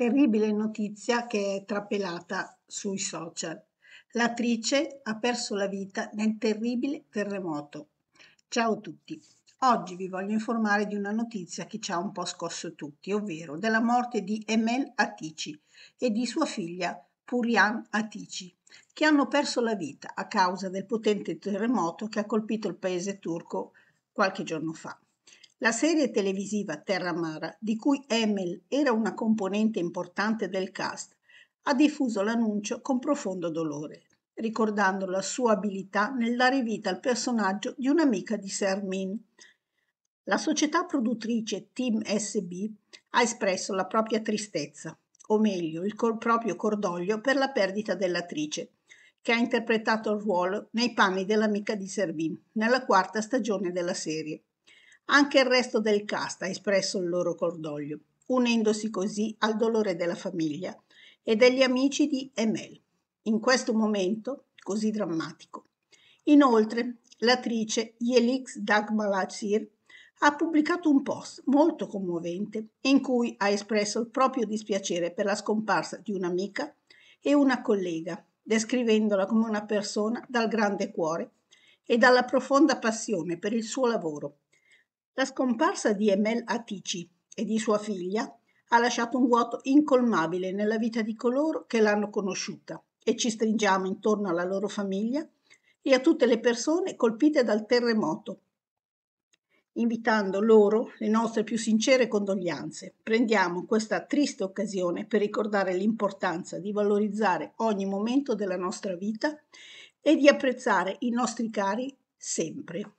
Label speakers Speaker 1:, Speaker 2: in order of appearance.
Speaker 1: Terribile notizia che è trapelata sui social. L'attrice ha perso la vita nel terribile terremoto. Ciao a tutti. Oggi vi voglio informare di una notizia che ci ha un po' scosso tutti, ovvero della morte di Emel Atici e di sua figlia Purian Atici, che hanno perso la vita a causa del potente terremoto che ha colpito il paese turco qualche giorno fa. La serie televisiva Terra Mara, di cui Emel era una componente importante del cast, ha diffuso l'annuncio con profondo dolore, ricordando la sua abilità nel dare vita al personaggio di un'amica di Sermin. La società produttrice Team SB ha espresso la propria tristezza, o meglio il col- proprio cordoglio per la perdita dell'attrice, che ha interpretato il ruolo nei panni dell'amica di Sermin nella quarta stagione della serie. Anche il resto del cast ha espresso il loro cordoglio, unendosi così al dolore della famiglia e degli amici di Emel, in questo momento così drammatico. Inoltre, l'attrice Yelix Dagmalasir ha pubblicato un post molto commovente in cui ha espresso il proprio dispiacere per la scomparsa di un'amica e una collega, descrivendola come una persona dal grande cuore e dalla profonda passione per il suo lavoro la scomparsa di Emel Atici e di sua figlia ha lasciato un vuoto incolmabile nella vita di coloro che l'hanno conosciuta e ci stringiamo intorno alla loro famiglia e a tutte le persone colpite dal terremoto, invitando loro le nostre più sincere condoglianze. Prendiamo questa triste occasione per ricordare l'importanza di valorizzare ogni momento della nostra vita e di apprezzare i nostri cari sempre.